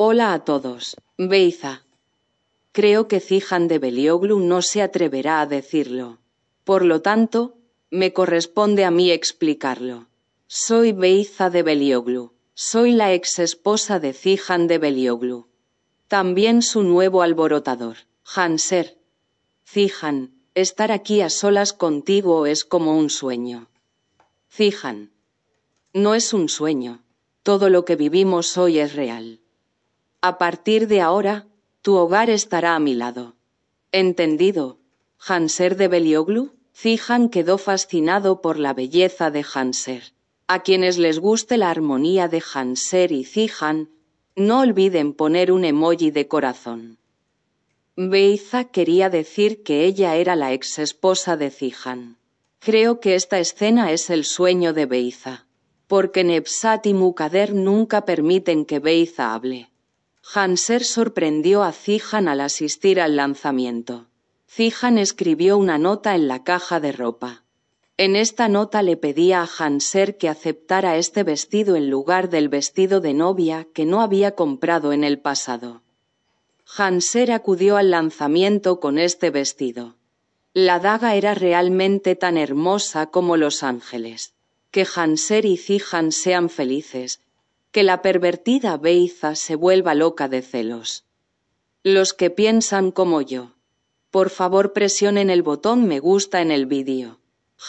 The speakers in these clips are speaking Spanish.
Hola a todos. Beiza. Creo que Zijan de Belioglu no se atreverá a decirlo. Por lo tanto, me corresponde a mí explicarlo. Soy Beiza de Belioglu. Soy la ex esposa de Zijan de Belioglu. También su nuevo alborotador, Hanser. Zijan, estar aquí a solas contigo es como un sueño. Zijan. No es un sueño. Todo lo que vivimos hoy es real. A partir de ahora, tu hogar estará a mi lado. Entendido. Hanser de Belioglu, Zijan quedó fascinado por la belleza de Hanser. A quienes les guste la armonía de Hanser y Zijan, no olviden poner un emoji de corazón. Beiza quería decir que ella era la ex esposa de Zijan. Creo que esta escena es el sueño de Beiza, porque Nebsat y Mukader nunca permiten que Beiza hable. Hanser sorprendió a Zijan al asistir al lanzamiento. Zijan escribió una nota en la caja de ropa. En esta nota le pedía a Hanser que aceptara este vestido en lugar del vestido de novia que no había comprado en el pasado. Hanser acudió al lanzamiento con este vestido. La daga era realmente tan hermosa como los ángeles. Que Hanser y Zijan sean felices, que la pervertida Beiza se vuelva loca de celos. Los que piensan como yo, por favor presionen el botón me gusta en el vídeo.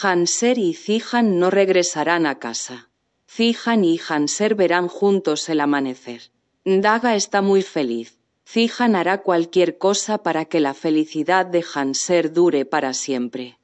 Hanser y Zijan no regresarán a casa. Zijan y Hanser verán juntos el amanecer. Daga está muy feliz. Zijan hará cualquier cosa para que la felicidad de Hanser dure para siempre.